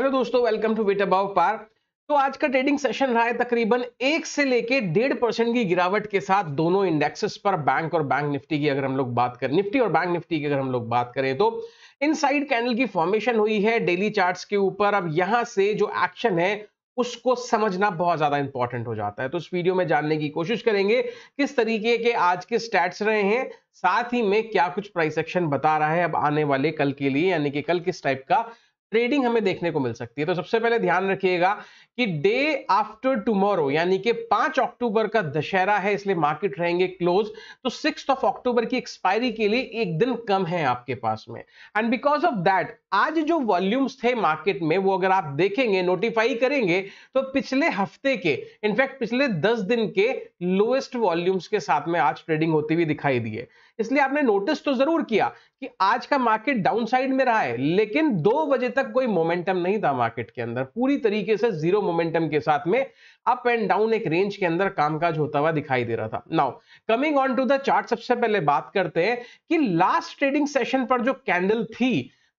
hello दोस्तों welcome to beta above par तो आज का ट्रेडिंग सेशन रहा है तकरीबन एक से लेके डेढ़ परसेंट की गिरावट के साथ दोनों इंडेक्सेस पर बैंक और बैंक निफ्टी की अगर हम लोग बात करें निफ्टी और बैंक निफ्टी की अगर हम लोग बात करें तो इन साइड कैंडल की फॉर्मेशन हुई है डेली चार्ट के ऊपर अब यहां से जो एक्शन है उसको समझना बहुत ज्यादा इंपॉर्टेंट हो जाता है तो इस वीडियो में जानने की कोशिश करेंगे किस तरीके के आज के स्टैट्स रहे हैं साथ ही में क्या कुछ प्राइस एक्शन बता रहा है अब आने वाले कल के लिए यानी कि कल किस टाइप का ट्रेडिंग हमें देखने को मिल सकती है तो सबसे पहले ध्यान रखिएगा कि डे आफ्टर टुमारो यानी कि 5 अक्टूबर का दशहरा है इसलिए मार्केट रहेंगे क्लोज तो सिक्स ऑफ अक्टूबर की एक्सपायरी के लिए एक दिन कम है आपके पास में एंड बिकॉज ऑफ दैट आज जो वॉल्यूम्स थे मार्केट में वो अगर आप देखेंगे नोटिफाई करेंगे तो पिछले हफ्ते के इनफैक्ट पिछले दस दिन के लोएस्ट वॉल्यूम्स के साथ में आज ट्रेडिंग होती हुई दिखाई दी है इसलिए आपने नोटिस तो जरूर किया कि आज का मार्केट डाउन साइड में रहा है लेकिन दो बजे तक कोई मोमेंटम नहीं था मार्केट के अंदर पूरी तरीके से जीरो मोमेंटम के साथ में अप एंड डाउन एक रेंज के अंदर कामकाज होता हुआ दिखाई दे रहा था now coming on to the chart सबसे पहले बात करते हैं कि लास्ट ट्रेडिंग सेशन पर जो कैंडल थी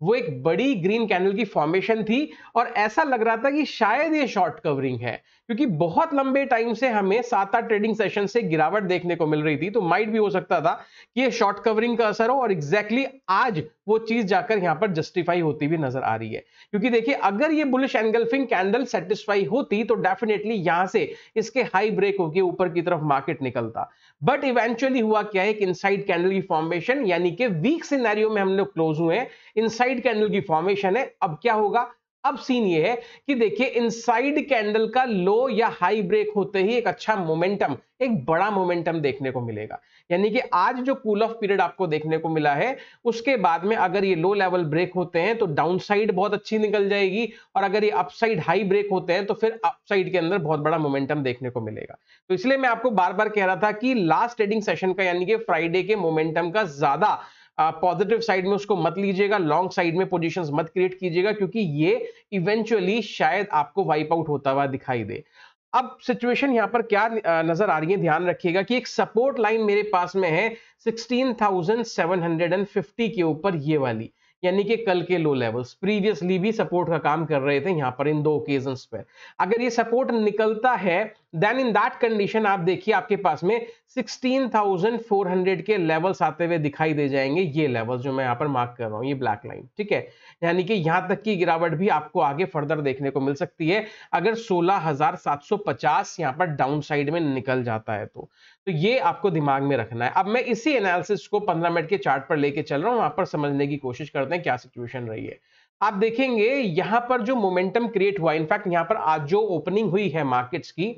वो एक बड़ी ग्रीन कैंडल की फॉर्मेशन थी और ऐसा लग रहा था कि शायद ये शॉर्ट कवरिंग है क्योंकि बहुत लंबे टाइम से हमें सात आठ ट्रेडिंग सेशन से गिरावट देखने को मिल रही थी तो माइट भी हो सकता था कि ये शॉर्ट कवरिंग का असर हो और एग्जैक्टली exactly आज वो चीज जाकर यहां पर जस्टिफाई होती हुई नजर आ रही है क्योंकि देखिए अगर ये बुलिश एंगल्फिंग कैंडल सेटिस्फाई होती तो डेफिनेटली यहां से इसके हाई ब्रेक होकर ऊपर की तरफ मार्केट निकलता बट इवेंचुअली हुआ क्या है इन साइड कैंडल की फॉर्मेशन यानी कि वीक सिनेरियो में हम लोग क्लोज हुए हैं साइड कैंडल की फॉर्मेशन है अब क्या होगा अब सीन ये है कि देखिए इनसाइड कैंडल का लो या हाई ब्रेक होते ही एक अच्छा मोमेंटम एक बड़ा मोमेंटम देखने को मिलेगा यानी कि आज जो कूल ऑफ पीरियड आपको देखने को मिला है उसके बाद में अगर ये लो लेवल ब्रेक होते हैं तो डाउन साइड बहुत अच्छी निकल जाएगी और अगर ये अपसाइड हाई ब्रेक होते हैं तो फिर अपसाइड के अंदर बहुत बड़ा मोमेंटम देखने को मिलेगा तो इसलिए मैं आपको बार बार कह रहा था कि लास्ट ट्रेडिंग सेशन का यानी कि फ्राइडे के मोमेंटम का ज्यादा पॉजिटिव साइड में उसको मत लीजिएगा लॉन्ग साइड में पोजिशन मत क्रिएट कीजिएगा क्योंकि ये इवेंचुअली शायद आपको वाइप आउट होता हुआ दिखाई दे अब सिचुएशन यहाँ पर क्या नजर आ रही है ध्यान रखिएगा कि एक सपोर्ट लाइन मेरे पास में है 16,750 के ऊपर ये वाली यानी कि कल के लो लेवल्स प्रीवियसली भी सपोर्ट का काम कर रहे थे यहाँ पर इन दो ओकेजन पर अगर ये सपोर्ट निकलता है देन इन दैट कंडीशन आप देखिए आपके पास में 16,400 के लेवल्स आते हुए दिखाई दे जाएंगे ये लेवल्स जो मैं यहाँ पर मार्क कर रहा हूँ ये ब्लैक लाइन ठीक है यानी कि यहाँ तक की गिरावट भी आपको आगे फर्दर देखने को मिल सकती है अगर 16,750 यहाँ पर डाउन साइड में निकल जाता है तो तो ये आपको दिमाग में रखना है अब मैं इसी एनालिसिस को 15 मिनट के चार्ट पर लेके चल रहा हूँ वहां पर समझने की कोशिश करते हैं क्या सिचुएशन रही है आप देखेंगे यहाँ पर जो मोमेंटम क्रिएट हुआ इनफैक्ट यहाँ पर आज जो ओपनिंग हुई है मार्केट्स की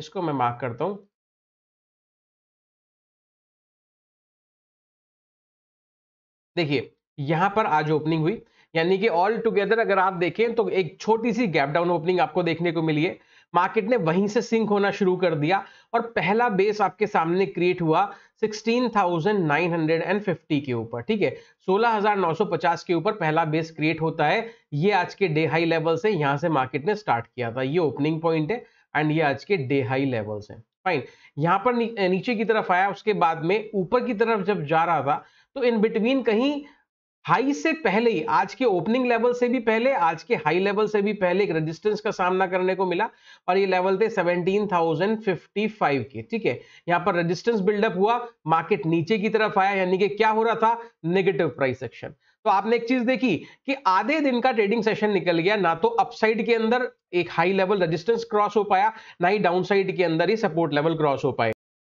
इसको मैं मार्क करता हूँ देखिए यहां पर आज ओपनिंग हुई यानी कि ऑल टुगेदर अगर आप देखें तो एक छोटी सी गैप डाउन ओपनिंग आपको देखने को मिली है मार्केट ने वहीं से सिंक होना शुरू कर दिया और पहला बेस आपके सामने क्रिएट हुआ 16,950 के ऊपर ठीक है 16,950 के ऊपर पहला बेस क्रिएट होता है ये आज के डे हाई लेवल से यहां से मार्केट ने स्टार्ट किया था ये ओपनिंग पॉइंट है एंड ये आज के डे हाई लेवल्स हैं फाइन यहाँ पर नी, नीचे की तरफ आया उसके बाद में ऊपर की तरफ जब जा रहा था तो इन बिटवीन कहीं हाई से पहले ही आज के ओपनिंग लेवल से भी पहले आज के हाई लेवल से भी पहले एक रेजिस्टेंस का सामना करने को मिला और ये लेवल थे 17,055 के ठीक है यहां पर रेजिस्टेंस बिल्डअप हुआ मार्केट नीचे की तरफ आया यानी कि क्या हो रहा था नेगेटिव प्राइस एक्शन तो आपने एक चीज देखी कि आधे दिन का ट्रेडिंग सेशन निकल गया ना तो अपसाइड के अंदर एक हाई लेवल रेजिस्टेंस क्रॉस हो पाया ना ही डाउनसाइड के अंदर ही सपोर्ट लेवल क्रॉस हो पाए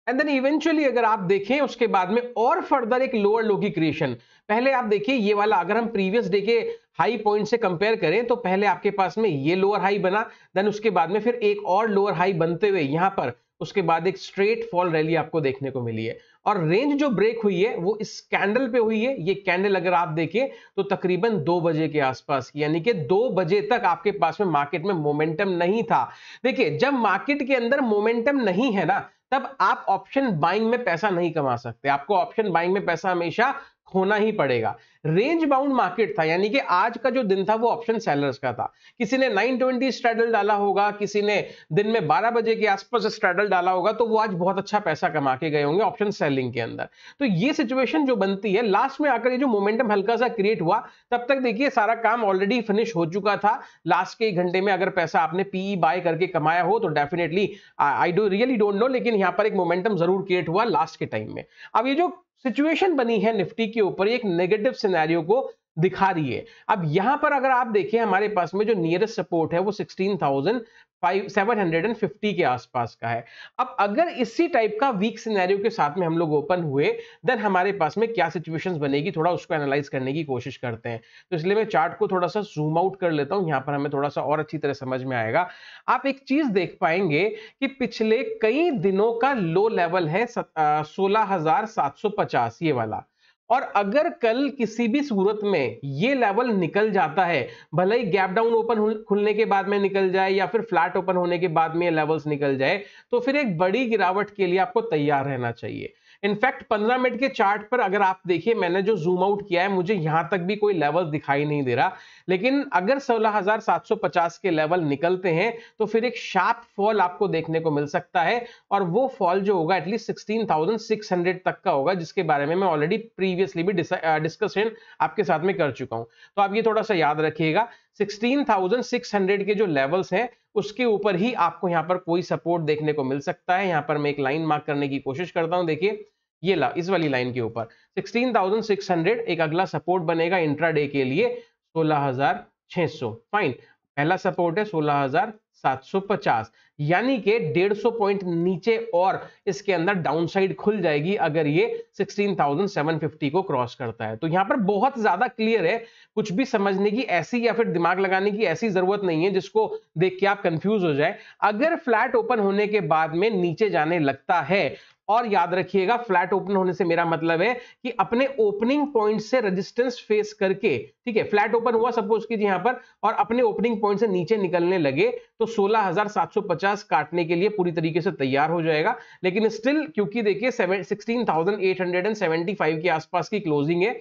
एंड देन इवेंचुअली अगर आप देखें उसके बाद में और फर्दर एक लोअर लो की क्रिएशन पहले आप देखिए ये वाला अगर हम प्रीवियस डे के हाई पॉइंट से कंपेयर करें तो पहले आपके पास में ये लोअर हाई बना देन उसके बाद में फिर एक और लोअर हाई बनते हुए यहां पर उसके बाद एक स्ट्रेट फॉल रैली आपको देखने को मिली है और रेंज जो ब्रेक हुई है वो इस कैंडल पे हुई है ये कैंडल अगर आप देखें तो तकरीबन दो बजे के आसपास यानी कि दो बजे तक आपके पास में मार्केट में मोमेंटम नहीं था देखिए जब मार्केट के अंदर मोमेंटम नहीं है ना तब आप ऑप्शन बाइंग में पैसा नहीं कमा सकते आपको ऑप्शन बाइंग में पैसा हमेशा होना ही पड़ेगा रेंज बाउंड मार्केट था यानी कि आज का जो दिन था वो ऑप्शन सेलर्स का था किसी ने 920 स्ट्रेडल डाला होगा किसी ने दिन में 12 बजे के आसपास स्ट्रेडल डाला होगा तो वो आज बहुत अच्छा पैसा कमा के गए होंगे ऑप्शन सेलिंग के अंदर तो ये सिचुएशन जो बनती है लास्ट में आकर ये जो मोमेंटम हल्का सा क्रिएट हुआ तब तक देखिए सारा काम ऑलरेडी फिनिश हो चुका था लास्ट के एक घंटे में अगर पैसा आपने पीई बाय e करके कमाया हो तो definitely I do really don't know लेकिन यहाँ पर एक मोमेंटम जरूर क्रिएट हुआ लास्ट के टाइम में अब ये जो सिचुएशन बनी है निफ्टी के ऊपर एक नेगेटिव सिनेरियो को दिखा रही है अब यहां पर अगर आप देखें हमारे पास में जो नियरेस्ट सपोर्ट है वो थाउजेंड 750 के आसपास का है अब अगर इसी टाइप का वीक सिनेरियो के साथ में हम लोग ओपन हुए देन हमारे पास में क्या सिचुएशंस बनेगी थोड़ा उसको एनालाइज करने की कोशिश करते हैं तो इसलिए मैं चार्ट को थोड़ा सा जूम आउट कर लेता हूं यहां पर हमें थोड़ा सा और अच्छी तरह समझ में आएगा आप एक चीज देख पाएंगे कि पिछले कई दिनों का लो लेवल है सोलह ये वाला और अगर कल किसी भी सूरत में ये लेवल निकल जाता है भले ही गैप डाउन ओपन खुलने के बाद में निकल जाए या फिर फ्लैट ओपन होने के बाद में ये लेवल्स निकल जाए तो फिर एक बड़ी गिरावट के लिए आपको तैयार रहना चाहिए इनफैक्ट 15 मिनट के चार्ट पर अगर आप देखिए मैंने जो जूम आउट किया है मुझे यहां तक भी कोई लेवल दिखाई नहीं दे रहा लेकिन अगर 16,750 के लेवल निकलते हैं तो फिर एक शार्प फॉल आपको देखने को मिल सकता है और वो फॉल जो होगा एटलीस्ट 16,600 तक का होगा जिसके बारे में मैं ऑलरेडी प्रीवियसली भी डिस्कशन आपके साथ में कर चुका हूं तो आप ये थोड़ा सा याद रखिएगा 16,600 के जो लेवल्स हैं उसके ऊपर ही आपको यहाँ पर कोई सपोर्ट देखने को मिल सकता है यहां पर मैं एक लाइन मार्क करने की कोशिश करता हूं देखिए ये ला इस वाली लाइन के ऊपर 16,600 एक अगला सपोर्ट बनेगा इंट्राडे के लिए 16,600 फाइन पहला सपोर्ट है 750 यानी कि 150 पॉइंट नीचे और इसके अंदर डाउनसाइड खुल जाएगी अगर ये 16,750 को क्रॉस करता है तो यहां पर बहुत ज्यादा क्लियर है कुछ भी समझने की ऐसी या फिर दिमाग लगाने की ऐसी जरूरत नहीं है जिसको देख के आप कंफ्यूज हो जाए अगर फ्लैट ओपन होने के बाद में नीचे जाने लगता है और याद रखिएगा फ्लैट ओपन होने से मेरा मतलब है कि अपने ओपनिंग पॉइंट से रेजिस्टेंस फेस करके ठीक है फ्लैट ओपन हुआ सपोज कीजिए यहां पर और अपने ओपनिंग पॉइंट से नीचे निकलने लगे तो 16,750 काटने के लिए पूरी तरीके से तैयार हो जाएगा लेकिन स्टिल क्योंकि देखिए सिक्सटीन के आसपास की क्लोजिंग है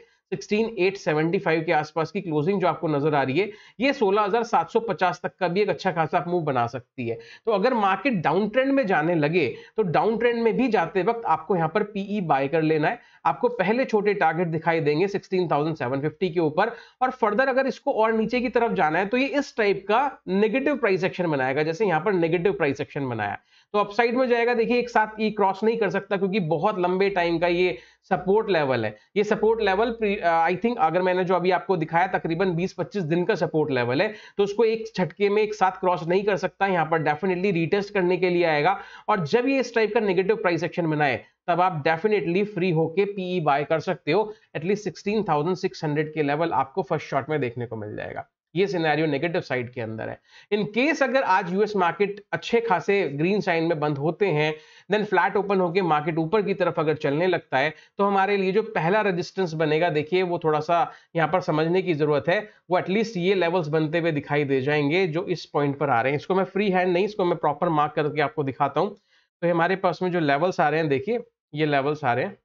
16875 के आसपास की क्लोजिंग जो आपको नजर आ रही है ये 16750 तक का भी एक अच्छा खासा मूव बना सकती है तो अगर मार्केट डाउन ट्रेंड में जाने लगे तो डाउन ट्रेंड में भी जाते वक्त आपको यहां पर पीई बाय e कर लेना है आपको पहले छोटे टारगेट दिखाई देंगे 16,750 के ऊपर और फर्दर अगर इसको और नीचे की तरफ जाना है तो ये इस टाइप का नेगेटिव प्राइस एक्शन बनाएगा जैसे यहां पर नेगेटिव प्राइस एक्शन बनाया तो अपसाइड में जाएगा देखिए एक साथ ये e क्रॉस नहीं कर सकता क्योंकि बहुत लंबे टाइम का ये सपोर्ट लेवल है ये सपोर्ट लेवल आई थिंक अगर मैंने जो अभी आपको दिखाया तकरीबन 20-25 दिन का सपोर्ट लेवल है तो उसको एक छटके में एक साथ क्रॉस नहीं कर सकता यहाँ पर डेफिनेटली रिटेस्ट करने के लिए आएगा और जब ये इस टाइप का नेगेटिव प्राइस एक्शन बनाए तब आप डेफिनेटली फ्री होके पीई बाय e कर सकते हो एटलीस्ट सिक्सटीन के लेवल आपको फर्स्ट शॉर्ट में देखने को मिल जाएगा ये सिनेरियो नेगेटिव साइड के अंदर है इन केस अगर आज यूएस मार्केट अच्छे खासे ग्रीन साइन में बंद होते हैं देन फ्लैट ओपन होकर मार्केट ऊपर की तरफ अगर चलने लगता है तो हमारे लिए जो पहला रेजिस्टेंस बनेगा देखिए वो थोड़ा सा यहाँ पर समझने की जरूरत है वो एटलीस्ट ये लेवल्स बनते हुए दिखाई दे जाएंगे जो इस पॉइंट पर आ रहे हैं इसको मैं फ्री हैंड नहीं इसको मैं प्रॉपर मार्क करके आपको दिखाता हूँ तो हमारे पास में जो लेवल्स आ रहे हैं देखिए ये लेवल्स आ रहे हैं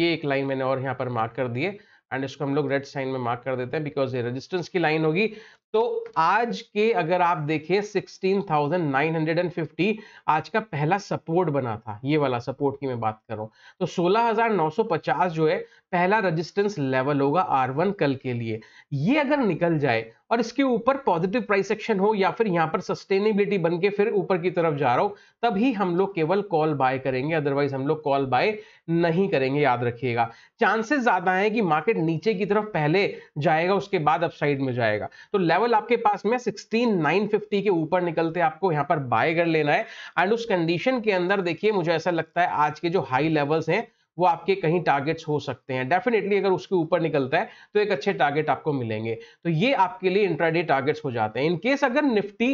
ये एक लाइन मैंने और यहाँ पर मार्क कर दिए एंड इसको हम लोग रेड साइन में मार्क कर देते हैं बिकॉज ये रेजिस्टेंस की लाइन होगी तो आज के अगर आप देखें 16,950 आज का पहला सपोर्ट बना था ये वाला सपोर्ट की मैं बात कर रहा हूं तो 16,950 जो है पहला रेजिस्टेंस लेवल होगा R1 कल के लिए ये अगर निकल जाए और इसके ऊपर पॉजिटिव प्राइस एक्शन हो या फिर यहां पर सस्टेनेबिलिटी बन के फिर ऊपर की तरफ जा रहा हूं तभी हम लोग केवल कॉल बाय करेंगे अदरवाइज हम लोग कॉल बाय नहीं करेंगे याद रखिएगा चांसेस ज्यादा है कि मार्केट नीचे की तरफ पहले जाएगा उसके बाद अपसाइड में जाएगा तो लेवल लेवल आपके पास में 16950 के ऊपर निकलते आपको यहां पर बाय कर लेना है एंड उस कंडीशन के अंदर देखिए मुझे ऐसा लगता है आज के जो हाई लेवल्स हैं वो आपके कहीं टारगेट्स हो सकते हैं डेफिनेटली अगर उसके ऊपर निकलता है तो एक अच्छे टारगेट आपको मिलेंगे तो ये आपके लिए इंट्राडे टारगेट्स हो जाते हैं इनकेस अगर निफ्टी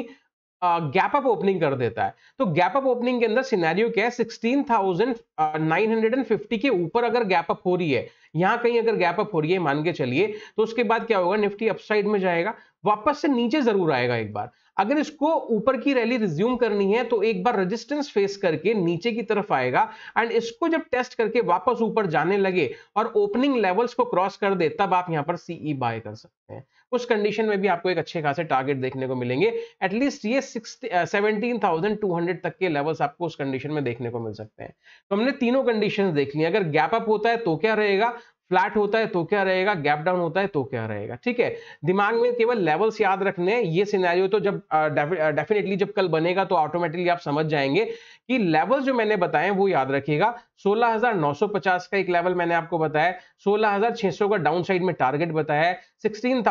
गैप अप ओपनिंग कर देता है तो गैप अप ओपनिंग के अंदर सिनेरियो क्या है 16,950 के ऊपर अगर गैप अप हो रही है यहां कहीं अगर गैप अप हो रही है मान के चलिए तो उसके बाद क्या होगा निफ्टी अपसाइड में जाएगा वापस से नीचे जरूर आएगा एक बार अगर इसको ऊपर की रैली रिज्यूम करनी है तो एक बार रेजिस्टेंस फेस करके नीचे की तरफ आएगा एंड इसको जब टेस्ट करके वापस ऊपर जाने लगे और ओपनिंग लेवल्स को क्रॉस कर दे तब आप यहां पर सीई बाय e कर सकते हैं उस कंडीशन में भी आपको एक अच्छे खासे टारगेट देखने को मिलेंगे एटलीस्ट ये सेवनटीन uh, तक के लेवल्स आपको उस कंडीशन में देखने को मिल सकते हैं तो हमने तीनों कंडीशन देख ली अगर गैप अप होता है तो क्या रहेगा फ्लैट होता है तो क्या रहेगा गैप डाउन होता है तो क्या रहेगा ठीक है दिमाग में केवल लेवल्स याद रखने ये सिनेरियो तो जब डेफिनेटली जब कल बनेगा तो ऑटोमेटिकली आप समझ जाएंगे कि लेवल्स जो मैंने बताए वो याद रखिएगा 16,950 का एक लेवल मैंने आपको बताया 16,600 का डाउन साइड में टारगेट बताया सिक्सटीन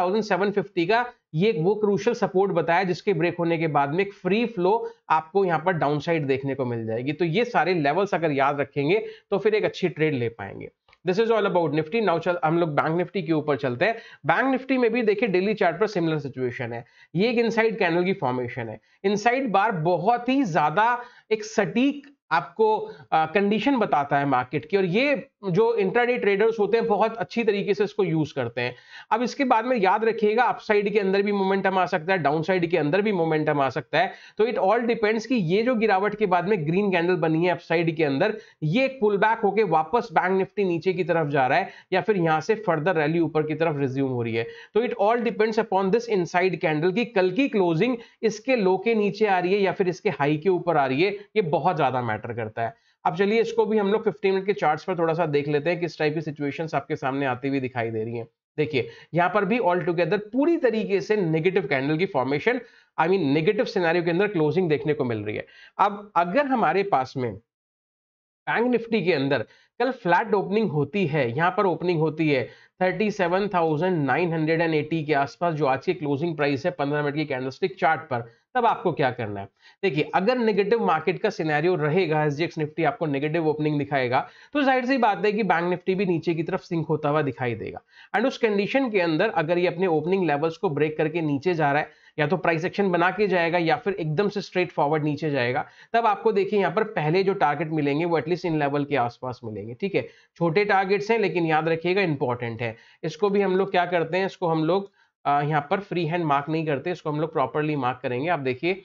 का ये वो क्रूशल सपोर्ट बताया जिसके ब्रेक होने के बाद में एक फ्री फ्लो आपको यहाँ पर डाउन साइड देखने को मिल जाएगी तो ये सारे लेवल्स अगर याद रखेंगे तो फिर एक अच्छी ट्रेड ले पाएंगे this is all about Nifty now चल हम लोग बैंक निफ्टी के ऊपर चलते हैं बैंक निफ्टी में भी देखिए डेली चार्ट पर सिमिलर सिचुएशन है ये एक इनसाइड कैनल की फॉर्मेशन है इनसाइड बार बहुत ही ज्यादा एक सटीक आपको कंडीशन बताता है मार्केट की और ये जो इंटरडे ट्रेडर्स होते हैं बहुत अच्छी तरीके से इसको यूज करते हैं अब इसके बाद में याद रखिएगा अपसाइड के अंदर भी मोमेंटम आ सकता है डाउनसाइड के अंदर भी मोमेंटम आ सकता है तो इट ऑल डिपेंड्स कि ये जो गिरावट के बाद में ग्रीन कैंडल बनी है अपसाइड के अंदर ये एक पुल बैक होकर वापस बैंक निफ्टी नीचे की तरफ जा रहा है या फिर यहां से फर्दर रैली ऊपर की तरफ रिज्यूम हो रही है तो it all depends upon this in candle की कल की क्लोजिंग इसके लो के नीचे आ रही है या फिर इसके हाई के ऊपर आ रही है ये बहुत ज्यादा मैटर करता है अब चलिए इसको भी हम लोग फिफ्टी मिनट के चार्ट पर थोड़ा सा देख लेते हैं किस टाइप की सिचुएशन आपके सामने आती हुई दिखाई दे रही है देखिए यहां पर भी ऑल टुगेदर पूरी तरीके से नेगेटिव कैंडल की formation I mean negative scenario के अंदर क्लोजिंग देखने को मिल रही है अब अगर हमारे पास में बैंक निफ्टी के अंदर कल फ्लैट ओपनिंग होती है यहां पर ओपनिंग होती है 37,980 के आसपास जो आज की क्लोजिंग प्राइस है 15 मिनट की कैंडलस्टिक चार्ट पर तब आपको क्या करना है देखिए अगर नेगेटिव मार्केट का सिनेरियो रहेगा एसजीएक्स निफ्टी आपको नेगेटिव ओपनिंग दिखाएगा तो जाहिर सी बात है कि बैंक निफ्टी भी नीचे की तरफ सिंक होता हुआ दिखाई देगा एंड उस कंडीशन के अंदर अगर ये अपने ओपनिंग लेवल्स को ब्रेक करके नीचे जा रहा है या तो प्राइस एक्शन बना के जाएगा या फिर एकदम से स्ट्रेट फॉरवर्ड नीचे जाएगा तब आपको देखिए यहाँ पर पहले जो टारगेट मिलेंगे वो एटलीस्ट इन लेवल के आसपास मिलेंगे ठीक है छोटे टारगेट्स हैं लेकिन याद रखिएगा इंपॉर्टेंट है इसको भी हम लोग क्या करते हैं इसको हम लोग यहाँ पर फ्री हैंड मार्क नहीं करते इसको हम लोग प्रॉपरली मार्क करेंगे आप देखिए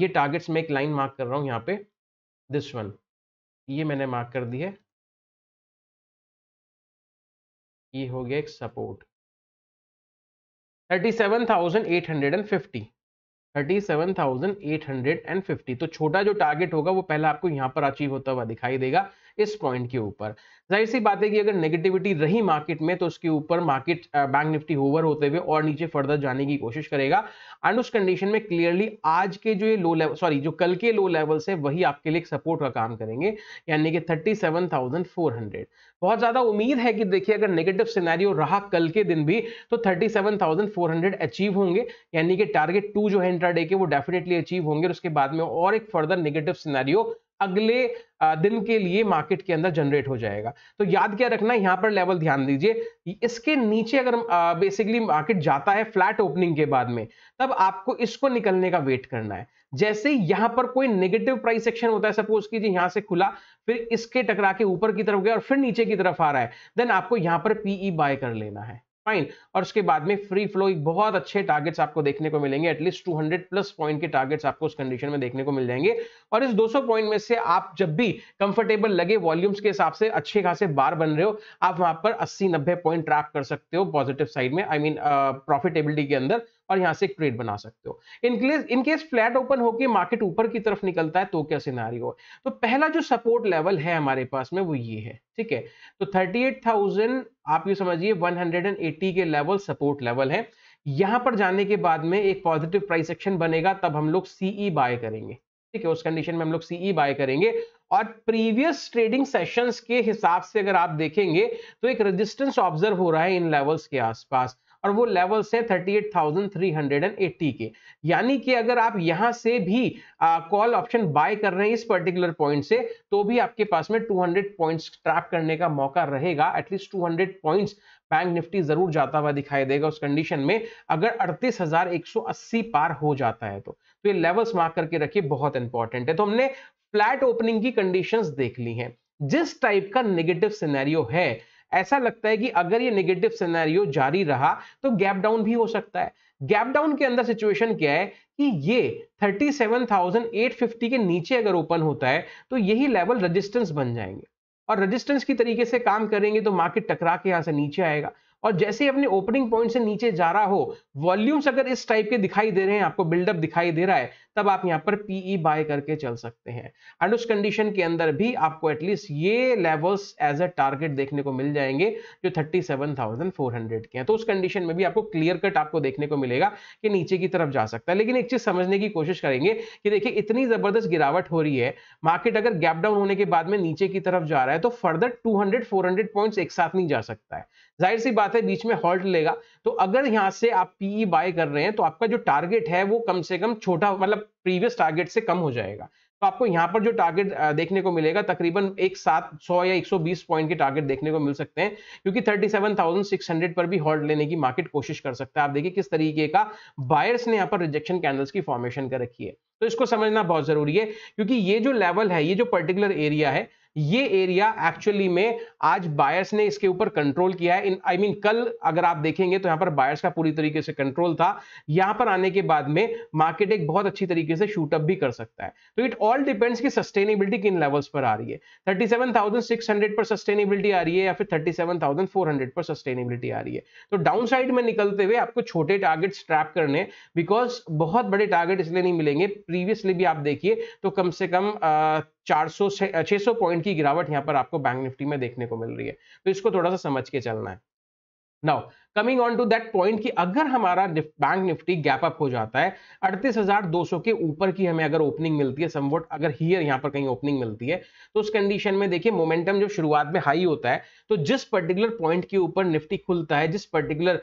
ये टारगेट्स में एक लाइन मार्क कर रहा हूँ यहाँ पे दिस वन ये मैंने मार्क कर दी है ये हो गया एक support thirty thirty seven seven thousand thousand eight eight hundred hundred and fifty and fifty तो छोटा जो टारगेट होगा वो पहला आपको यहाँ पर अचीव होता हुआ दिखाई देगा इस पॉइंट के ऊपर जाहिर सी बात है कि अगर नेगेटिविटी रही मार्केट में तो उसके ऊपर मार्केट बैंक निफ्टी होवर होते हुए और नीचे फर्दर जाने की कोशिश करेगा एंड उस कंडीशन में क्लियरली आज के जो ये लो लेवल सॉरी जो कल के लो लेवल से वही आपके लिए सपोर्ट का काम करेंगे यानी कि thirty seven thousand four hundred बहुत ज्यादा उम्मीद है कि देखिए अगर नेगेटिव सिनेरियो रहा कल के दिन भी तो 37,400 अचीव होंगे यानी कि टारगेट टू जो है इंट्राडे के वो डेफिनेटली अचीव होंगे और उसके बाद में और एक फर्दर नेगेटिव सिनेरियो अगले दिन के लिए मार्केट के अंदर जनरेट हो जाएगा तो याद क्या रखना यहां पर लेवल ध्यान दीजिए इसके नीचे अगर बेसिकली मार्केट जाता है फ्लैट ओपनिंग के बाद में तब आपको इसको निकलने का वेट करना है जैसे यहां पर कोई नेगेटिव प्राइस सेक्शन होता है सपोज कीजिए यहां से खुला फिर इसके टकरा के ऊपर की तरफ गया और फिर नीचे की तरफ आ रहा है देन आपको यहां पर पीई बाय e कर लेना है फाइन और उसके बाद में फ्री फ्लो एक बहुत अच्छे टारगेट्स आपको देखने को मिलेंगे एटलीस्ट 200 प्लस पॉइंट के टारगेट्स आपको उस कंडीशन में देखने को मिल जाएंगे और इस 200 पॉइंट में से आप जब भी कंफर्टेबल लगे वॉल्यूम्स के हिसाब से अच्छे खासे बार बन रहे हो आप वहां पर अस्सी नब्बे पॉइंट ट्रैप कर सकते हो पॉजिटिव साइड में आई मीन प्रॉफिटेबिलिटी के अंदर और यहाँ से ट्रेड बना सकते हो इनकेस इनकेस फ्लैट ओपन होकर मार्केट ऊपर की तरफ निकलता है तो क्या सिनारी हो तो पहला जो सपोर्ट लेवल है हमारे पास में वो ये है ठीक है तो 38,000 आप ये समझिए 180 के लेवल सपोर्ट लेवल है यहां पर जाने के बाद में एक पॉजिटिव प्राइस एक्शन बनेगा तब हम लोग सीई बाय e करेंगे ठीक है उस कंडीशन में हम लोग सीई बाय e करेंगे और प्रीवियस ट्रेडिंग सेशंस के हिसाब से अगर आप देखेंगे तो एक रेजिस्टेंस ऑब्जर्व हो रहा है इन लेवल्स के आसपास और वो लेवल्स है 38,380 के यानी कि अगर आप यहां से भी कॉल ऑप्शन बाय कर रहे हैं इस पर्टिकुलर पॉइंट से तो भी आपके पास में 200 पॉइंट ट्रैप करने का मौका रहेगा at least hundred point bank Nifty जरूर जाता हुआ दिखाई देगा उस कंडीशन में अगर 38,180 पार हो जाता है तो, तो ये लेवल्स मार्क करके रखिए बहुत इंपॉर्टेंट है तो हमने फ्लैट ओपनिंग की कंडीशंस देख ली हैं जिस टाइप का नेगेटिव सिनेरियो है ऐसा लगता है कि अगर ये नेगेटिव सिनेरियो जारी रहा तो गैप डाउन भी हो सकता है गैप डाउन के अंदर सिचुएशन क्या है कि ये 37,850 के नीचे अगर ओपन होता है तो यही लेवल रेजिस्टेंस बन जाएंगे और रेजिस्टेंस की तरीके से काम करेंगे तो मार्केट टकरा के यहां से नीचे आएगा और जैसे ही अपने ओपनिंग पॉइंट से नीचे जा रहा हो वॉल्यूम्स अगर इस टाइप के दिखाई दे रहे हैं आपको बिल्डअप दिखाई दे रहा है तब आप यहाँ पर पीई बाय e करके चल सकते हैं एंड उस कंडीशन के अंदर भी आपको एटलीस्ट ये लेवल्स एज अ टारगेट देखने को मिल जाएंगे जो 37,400 के हैं तो उस कंडीशन में भी आपको क्लियर कट आपको देखने को मिलेगा कि नीचे की तरफ जा सकता है लेकिन एक चीज समझने की कोशिश करेंगे कि देखिए इतनी जबरदस्त गिरावट हो रही है मार्केट अगर गैप डाउन होने के बाद में नीचे की तरफ जा रहा है तो फर्दर फोर हंड्रेड पॉइंट एक साथ नहीं जा सकता है जाहिर सी बात है बीच में हॉल्ट लेगा तो अगर यहाँ से आप पीई बाय e कर रहे हैं तो आपका जो टारगेट है वो कम से कम छोटा मतलब प्रीवियस टारगेट से कम हो जाएगा तो आपको यहाँ पर जो टारगेट देखने को मिलेगा तकरीबन एक सात सौ या एक सौ बीस पॉइंट के टारगेट देखने को मिल सकते हैं क्योंकि thirty seven thousand six hundred पर भी हॉल्ट लेने की मार्केट कोशिश कर सकता है आप देखिए किस तरीके का बायर्स ने यहाँ पर रिजेक्शन कैंडल्स की फॉर्मेशन कर रखी है तो इसको समझना बहुत जरूरी है क्योंकि ये जो लेवल है ये जो पर्टिकुलर एरिया है ये एरिया एक्चुअली में आज बायर्स ने इसके ऊपर कंट्रोल किया है in I I mean mean, कल अगर आप देखेंगे तो यहां पर बायर्स का पूरी तरीके से कंट्रोल था यहां पर आने के बाद में मार्केट एक बहुत अच्छी तरीके से शूटअप भी कर सकता है तो इट ऑल डिपेंड्स कि सस्टेनेबिलिटी किन लेवल्स पर आ रही है थर्टी पर सस्टेनेबिलिटी आ रही है या फिर थर्टी पर सस्टेनेबिलिटी आ रही है तो डाउन साइड में निकलते हुए आपको छोटे टारगेट ट्रैप करने बिकॉज बहुत बड़े टारगेट इसलिए नहीं मिलेंगे प्रीवियसली भी आप देखिए तो कम से कम 400 से 600 पॉइंट की गिरावट यहां पर आपको बैंक निफ्टी में देखने को मिल रही है तो इसको थोड़ा सा समझ के चलना है now coming on to that point कि अगर हमारा बैंक निफ्टी गैप अप हो जाता है 38,200 के ऊपर की हमें अगर ओपनिंग मिलती है समवट अगर हियर यहाँ पर कहीं ओपनिंग मिलती है तो उस कंडीशन में देखिए मोमेंटम जो शुरुआत में हाई होता है तो जिस पर्टिकुलर पॉइंट के ऊपर निफ्टी खुलता है जिस पर्टिकुलर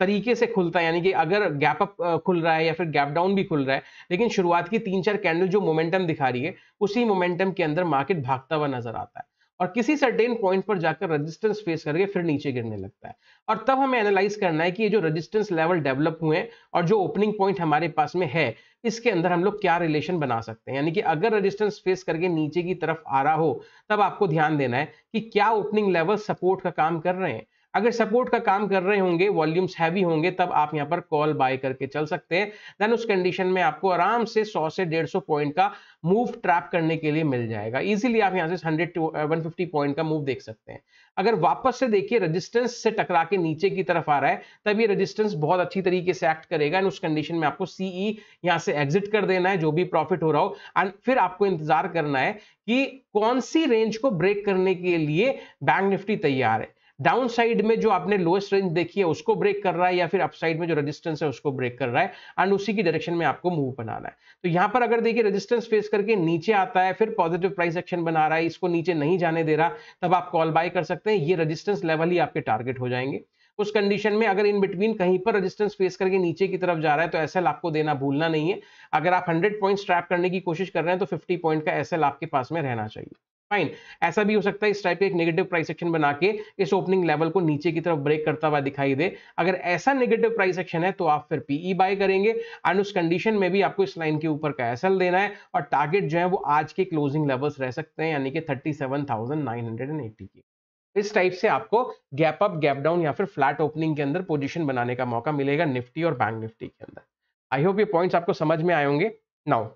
तरीके से खुलता है यानी कि अगर गैप अप खुल रहा है या फिर गैप डाउन भी खुल रहा है लेकिन शुरुआत की तीन चार कैंडल जो मोमेंटम दिखा रही है उसी मोमेंटम के अंदर मार्केट भागता हुआ नजर आता है और किसी सर्टेन पॉइंट पर जाकर रेजिस्टेंस फेस करके फिर नीचे गिरने लगता है और तब हमें एनालाइज करना है कि ये जो रेजिस्टेंस लेवल डेवलप हुए हैं और जो ओपनिंग पॉइंट हमारे पास में है इसके अंदर हम लोग क्या रिलेशन बना सकते हैं यानी कि अगर रेजिस्टेंस फेस करके नीचे की तरफ आ रहा हो तब आपको ध्यान देना है कि क्या ओपनिंग लेवल सपोर्ट का काम कर रहे हैं अगर सपोर्ट का काम कर रहे होंगे वॉल्यूम्स हैवी होंगे तब आप यहाँ पर कॉल बाय करके चल सकते हैं देन उस कंडीशन में आपको आराम से 100 से 150 पॉइंट का मूव ट्रैप करने के लिए मिल जाएगा इजीली आप यहाँ से 100 टू 150 पॉइंट का मूव देख सकते हैं अगर वापस से देखिए रजिस्टेंस से टकरा के नीचे की तरफ आ रहा है तब ये रजिस्टेंस बहुत अच्छी तरीके से एक्ट करेगा एंड उस कंडीशन में आपको सीई e यहाँ से एग्जिट कर देना है जो भी प्रॉफिट हो रहा हो एंड फिर आपको इंतजार करना है कि कौन सी रेंज को ब्रेक करने के लिए बैंक निफ्टी तैयार है डाउन साइड में जो आपने लोएस्ट रेंज देखी है उसको ब्रेक कर रहा है या फिर अपसाइड में जो रेजिस्टेंस है उसको ब्रेक कर रहा है एंड उसी की डायरेक्शन में आपको मूव बनाना है तो यहाँ पर अगर देखिए रेजिस्टेंस फेस करके नीचे आता है फिर पॉजिटिव प्राइस एक्शन बना रहा है इसको नीचे नहीं जाने दे रहा तब आप कॉल बाय कर सकते हैं ये रजिस्टेंस लेवल ही आपके टारगेट हो जाएंगे उस कंडीशन में अगर इन बिटवीन कहीं पर रेजिस्टेंस फेस करके नीचे की तरफ जा रहा है तो एसएल आपको देना भूलना नहीं है अगर आप 100 पॉइंट्स ट्रैप करने की कोशिश कर रहे हैं तो 50 पॉइंट का एसएल आपके पास में रहना चाहिए फाइन ऐसा भी हो सकता है इस टाइप का एक नेगेटिव प्राइस एक्शन बना के इस ओपनिंग लेवल को नीचे की तरफ ब्रेक करता हुआ दिखाई दे अगर ऐसा नेगेटिव प्राइस एक्शन है तो आप फिर पीई बाय e करेंगे एंड उस कंडीशन में भी आपको इस लाइन के ऊपर का एसएल देना है और टारगेट जो है वो आज के क्लोजिंग लेवल्स रह सकते हैं यानी कि थर्टी के इस टाइप से आपको गैप अप गैप डाउन या फिर फ्लैट ओपनिंग के अंदर पोजिशन बनाने का मौका मिलेगा निफ्टी और बैंक निफ्टी के अंदर आई होप ये पॉइंट आपको समझ में आए होंगे now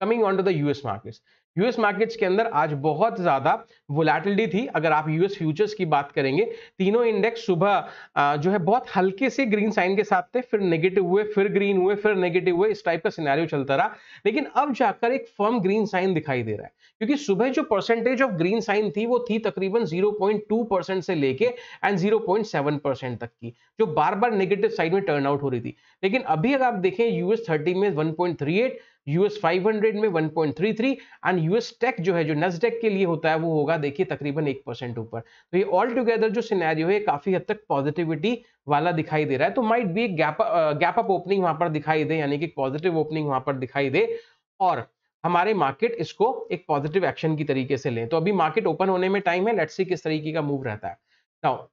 coming on to the US markets US markets के अंदर आज बहुत ज्यादा वोलेटिलिटी थी अगर आप यूएस फ्यूचर्स की बात करेंगे तीनों इंडेक्स सुबह जो है बहुत हल्के से ग्रीन साइन के साथ थे फिर नेगेटिव हुए फिर ग्रीन हुए फिर नेगेटिव हुए इस टाइप का सिनेरियो चलता रहा लेकिन अब जाकर एक फर्म ग्रीन साइन दिखाई दे रहा है क्योंकि सुबह जो परसेंटेज ऑफ ग्रीन साइन थी वो थी तकरीबन 0.2 परसेंट से लेके एंड 0.7 परसेंट तक की जो बार बार नेगेटिव साइड में टर्न आउट हो रही थी लेकिन अभी अगर आप देखें यूएस थर्टी में 1.38 यूएस 500 में 1.33 एंड यूएस टेक जो है जो नेस्डेक के लिए होता है वो होगा देखिए तकरीबन एक परसेंट ऊपर तो ये ऑल टुगेदर जो सिनेरियो है काफी हद तक पॉजिटिविटी वाला दिखाई दे रहा है तो might be gap gap up opening वहां पर दिखाई दे यानी कि पॉजिटिव ओपनिंग वहां पर दिखाई दे और हमारे मार्केट इसको एक पॉजिटिव एक्शन की तरीके से लें तो अभी मार्केट ओपन होने में टाइम है लेट्स सी किस तरीके का मूव रहता है now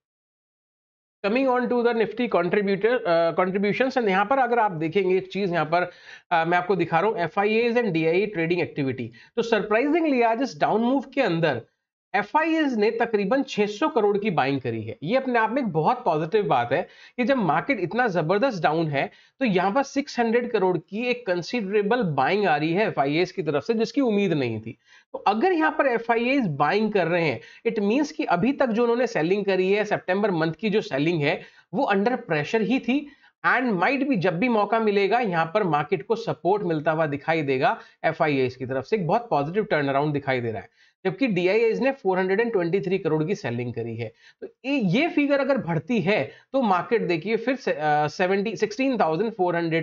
coming on to the Nifty contributor contribution and यहाँ पर अगर आप देखेंगे एक चीज़ यहाँ पर uh, मैं आपको दिखा रहा हूँ F I S and D I trading activity तो सरप्राइजिंगली आज इस डाउन मूव के अंदर FIS ने तकरीबन 600 करोड़ की बाइंग करी है ये अपने आप में एक बहुत पॉजिटिव बात है कि जब मार्केट इतना ज़बरदस्त डाउन है तो यहाँ पर 600 करोड़ की एक कंसिडरेबल बाइंग आ रही है एफ की तरफ से जिसकी उम्मीद नहीं थी तो अगर यहाँ पर एफ बाइंग कर रहे हैं इट मीन्स कि अभी तक जो उन्होंने सेलिंग करी है सेप्टेम्बर मंथ की जो सेलिंग है वो अंडर प्रेशर ही थी एंड माइट भी जब भी मौका मिलेगा यहाँ पर मार्केट को सपोर्ट मिलता हुआ दिखाई देगा एफ की तरफ से एक बहुत पॉजिटिव टर्न अराउंड दिखाई दे रहा है जबकि डीआईएस ने 423 करोड़ की सेलिंग करी है तो ये फिगर अगर बढ़ती है तो मार्केट देखिए फिर सेवेंटी सिक्सटीन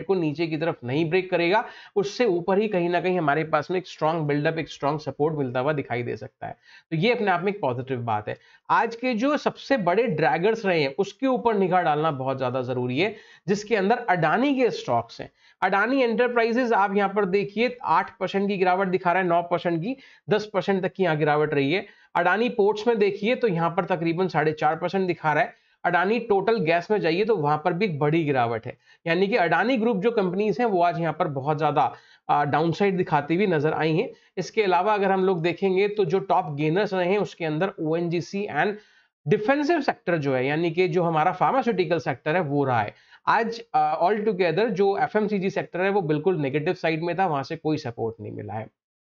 को नीचे की तरफ नहीं ब्रेक करेगा उससे ऊपर ही कहीं ना कहीं हमारे पास में एक स्ट्रॉन्ग बिल्डअप एक स्ट्रॉन्ग सपोर्ट मिलता हुआ दिखाई दे सकता है तो ये अपने आप में एक पॉजिटिव बात है आज के जो सबसे बड़े ड्रैगर्स रहे हैं उसके ऊपर निगाह डालना बहुत ज्यादा जरूरी है जिसके अंदर अडानी के स्टॉक्स हैं अडानी एंटरप्राइजेस आप यहां पर देखिए आठ परसेंट की गिरावट दिखा रहा है नौ परसेंट की दस परसेंट तक की यहाँ गिरावट रही है अडानी पोर्ट्स में देखिए तो यहाँ पर तकरीबन साढ़े चार परसेंट दिखा रहा है अडानी टोटल गैस में जाइए तो वहां पर भी एक बड़ी गिरावट है यानी कि अडानी ग्रुप जो कंपनीज हैं वो आज यहाँ पर बहुत ज्यादा डाउनसाइड दिखाती हुई नजर आई हैं इसके अलावा अगर हम लोग देखेंगे तो जो टॉप गेनर्स रहे हैं उसके अंदर ओ एंड डिफेंसिव सेक्टर जो है यानी कि जो हमारा फार्मास्यूटिकल सेक्टर है वो रहा है आज ऑल uh, टुगेदर जो एफ सेक्टर है वो बिल्कुल नेगेटिव साइड में था वहां से कोई सपोर्ट नहीं मिला है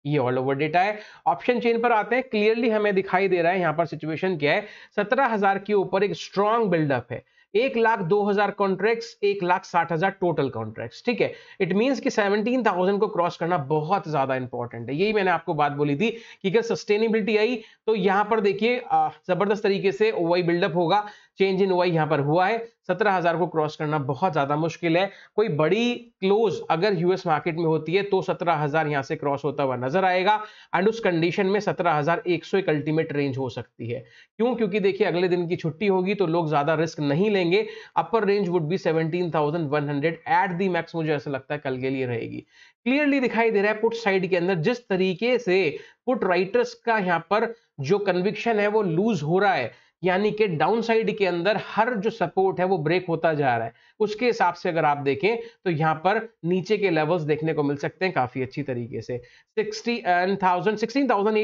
ये ऑल ओवर डेटा है ऑप्शन चेन पर आते हैं क्लियरली हमें दिखाई दे रहा है यहाँ पर सिचुएशन क्या है सत्रह हजार के ऊपर एक स्ट्रॉन्ग बिल्डअप है एक लाख दो हजार कॉन्ट्रैक्ट एक लाख साठ हजार टोटल कॉन्ट्रैक्ट ठीक है इट मीन कि सेवनटीन थाउजेंड को क्रॉस करना बहुत ज्यादा इंपॉर्टेंट है यही मैंने आपको बात बोली थी कि अगर सस्टेनेबिलिटी आई तो यहां पर देखिए जबरदस्त तरीके से ओवाई बिल्डअप होगा चेंज इन वाई यहां पर हुआ है सत्रह हजार को क्रॉस करना बहुत ज्यादा मुश्किल है कोई बड़ी क्लोज अगर यूएस मार्केट में होती है तो सत्रह हजार यहां से क्रॉस होता हुआ नजर आएगा एंड उस कंडीशन में सत्रह हजार एक सौ एक अल्टीमेट रेंज हो सकती है क्यों क्योंकि देखिए अगले दिन की छुट्टी होगी तो लोग ज्यादा रिस्क नहीं लेंगे upper range would be seventeen thousand one hundred at the max मुझे ऐसा लगता है कल के लिए रहेगी क्लियरली दिखाई दे रहा है पुट साइड के अंदर जिस तरीके से पुट राइटर्स का यहाँ पर जो कन्विक्शन है वो लूज हो रहा है यानी कि डाउन साइड के अंदर हर जो सपोर्ट है वो ब्रेक होता जा रहा है उसके हिसाब से अगर आप देखें तो यहां पर नीचे के लेवल्स देखने को मिल सकते हैं काफी अच्छी तरीके से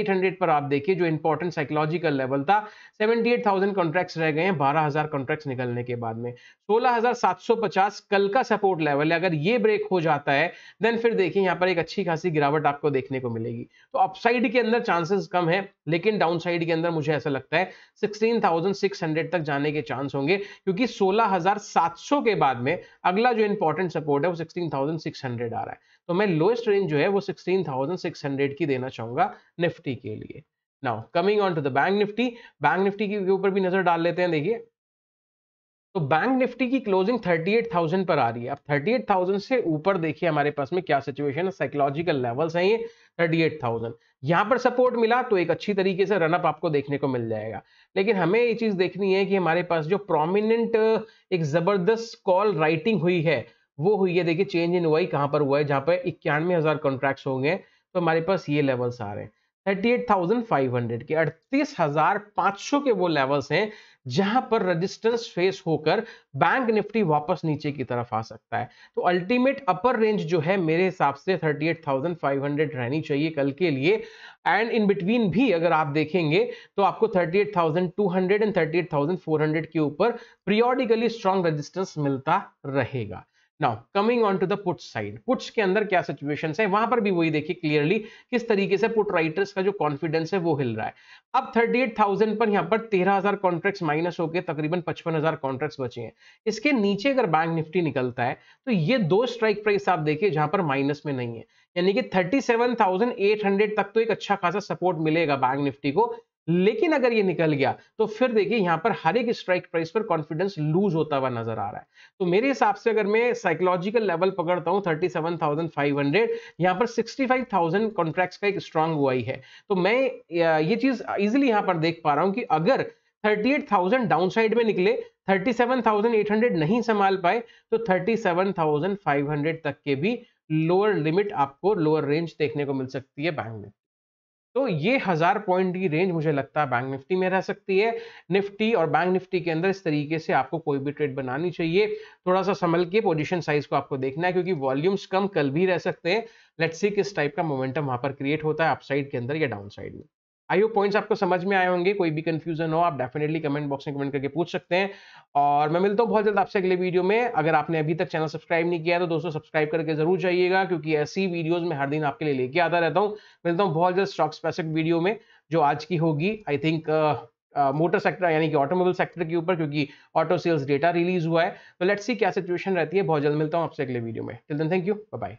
हंड्रेड uh, पर आप देखिए जो इंपॉर्टेंट साइकोलॉजिकल लेवल था सेवेंटी एट थाउजेंड कॉन्ट्रैक्ट्स रह गए हैं बारह हजार कॉन्ट्रैक्ट्स निकलने के बाद में सोलह हजार सात सौ पचास कल का सपोर्ट लेवल है अगर ये ब्रेक हो जाता है देन फिर देखिए यहां पर एक अच्छी खासी गिरावट आपको देखने को मिलेगी तो अपसाइड के अंदर चांसेस कम है लेकिन डाउन साइड के अंदर मुझे ऐसा लगता है सिक्सटीन 16,600 तक जाने के चांस होंगे क्योंकि 16,700 के बाद में अगला जो इंपॉर्टेंट सपोर्ट है वो 16,600 आ रहा है तो मैं लोएस्ट रेंज जो है वो 16,600 की देना चाहूंगा निफ्टी के लिए now coming on to the bank Nifty bank Nifty के ऊपर भी नजर डाल लेते हैं देखिए तो बैंक निफ्टी की क्लोजिंग 38,000 पर आ रही है अब 38,000 से ऊपर देखिए हमारे पास में क्या सिचुएशन है साइकोलॉजिकल लेवल्स हैं ये 38,000 यहां पर सपोर्ट मिला तो एक अच्छी तरीके से रनअप आपको देखने को मिल जाएगा लेकिन हमें ये चीज़ देखनी है कि हमारे पास जो प्रोमिनेंट एक ज़बरदस्त कॉल राइटिंग हुई है वो हुई है देखिए चेंज इन वाई कहाँ पर हुआ है जहां पर इक्यानवे हज़ार कॉन्ट्रैक्ट होंगे तो हमारे पास ये लेवल्स आ रहे हैं 38,500 के 38,500 के वो लेवल्स हैं जहां पर रेजिस्टेंस फेस होकर बैंक निफ्टी वापस नीचे की तरफ आ सकता है तो अल्टीमेट अपर रेंज जो है मेरे हिसाब से 38,500 रहनी चाहिए कल के लिए एंड इन बिटवीन भी अगर आप देखेंगे तो आपको 38,200 एंड 38,400 के ऊपर पीरियोडिकली स्ट्रॉन्ग रजिस्टेंस मिलता रहेगा now coming on to the put side puts के अंदर क्या सिचुएशन है वहां पर भी वही देखिए क्लियरली किस तरीके से पुट राइटर्स का जो कॉन्फिडेंस है वो हिल रहा है अब 38,000 पर यहाँ पर 13,000 कॉन्ट्रैक्ट्स माइनस होकर तकरीबन 55,000 कॉन्ट्रैक्ट्स बचे हैं इसके नीचे अगर बैंक निफ्टी निकलता है तो ये दो स्ट्राइक प्राइस आप देखिए जहां पर माइनस में नहीं है यानी कि 37,800 तक तो एक अच्छा खासा सपोर्ट मिलेगा बैंक निफ्टी को लेकिन अगर ये निकल गया तो फिर देखिए यहां पर हर एक स्ट्राइक प्राइस पर कॉन्फिडेंस लूज होता हुआ नजर आ रहा है तो मेरे हिसाब से अगर मैं साइकोलॉजिकल लेवल पकड़ता हूं 37,500 यहां पर 65,000 कॉन्ट्रैक्ट्स का एक स्ट्रांग हुआ है तो मैं ये चीज इजिली यहां पर देख पा रहा हूं कि अगर 38,000 डाउनसाइड में निकले 37,800 नहीं संभाल पाए तो 37,500 तक के भी लोअर लिमिट आपको लोअर रेंज देखने को मिल सकती है बैंक में तो ये हजार पॉइंट की रेंज मुझे लगता है बैंक निफ्टी में रह सकती है निफ्टी और बैंक निफ्टी के अंदर इस तरीके से आपको कोई भी ट्रेड बनानी चाहिए थोड़ा सा संभल के पोजीशन साइज को आपको देखना है क्योंकि वॉल्यूम्स कम कल भी रह सकते हैं लेट्स सी किस टाइप का मोमेंटम वहां पर क्रिएट होता है अपसाइड के अंदर या डाउन में आई होप पॉइंट्स आपको समझ में आए होंगे कोई भी कंफ्यूजन हो आप डेफिनेटली कमेंट बॉक्स में कमेंट करके पूछ सकते हैं और मैं मिलता हूँ बहुत जल्द आपसे अगले वीडियो में अगर आपने अभी तक चैनल सब्सक्राइब नहीं किया तो दोस्तों सब्सक्राइब करके जरूर जाइएगा क्योंकि ऐसी वीडियोज में हर दिन आपके लिए लेके आता रहता हूँ मिलता हूँ बहुत जल्द स्टॉक स्पेसिफिक वीडियो में जो आज की होगी आई थिंक मोटर सेक्टर यानी कि ऑटोमोबाइल सेक्टर के ऊपर क्योंकि ऑटो सेल्स डेटा रिलीज हुआ है तो लेट्स सी क्या सिचुएशन रहती है बहुत जल्द मिलता हूँ आपसे अगले वीडियो में till then thank you bye